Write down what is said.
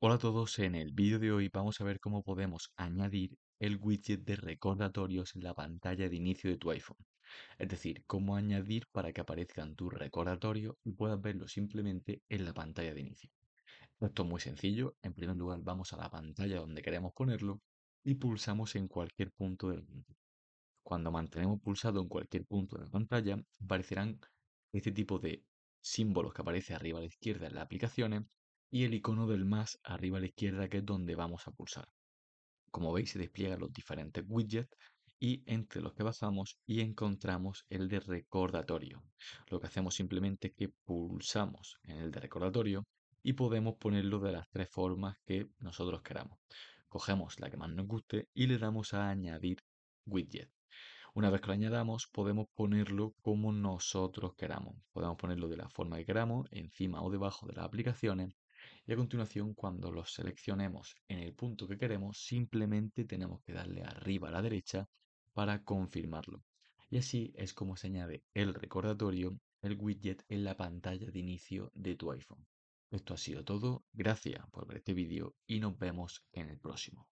Hola a todos, en el vídeo de hoy vamos a ver cómo podemos añadir el widget de recordatorios en la pantalla de inicio de tu iPhone. Es decir, cómo añadir para que aparezcan tus recordatorios y puedas verlo simplemente en la pantalla de inicio. Esto es muy sencillo, en primer lugar vamos a la pantalla donde queremos ponerlo y pulsamos en cualquier punto del mundo Cuando mantenemos pulsado en cualquier punto de la pantalla aparecerán este tipo de símbolos que aparece arriba a la izquierda en las aplicaciones y el icono del más arriba a la izquierda que es donde vamos a pulsar. Como veis se despliegan los diferentes widgets y entre los que pasamos y encontramos el de recordatorio. Lo que hacemos simplemente es que pulsamos en el de recordatorio y podemos ponerlo de las tres formas que nosotros queramos. Cogemos la que más nos guste y le damos a añadir widget. Una vez que lo añadamos, podemos ponerlo como nosotros queramos. Podemos ponerlo de la forma que queramos, encima o debajo de las aplicaciones y a continuación, cuando los seleccionemos en el punto que queremos, simplemente tenemos que darle arriba a la derecha para confirmarlo. Y así es como se añade el recordatorio, el widget en la pantalla de inicio de tu iPhone. Esto ha sido todo, gracias por ver este vídeo y nos vemos en el próximo.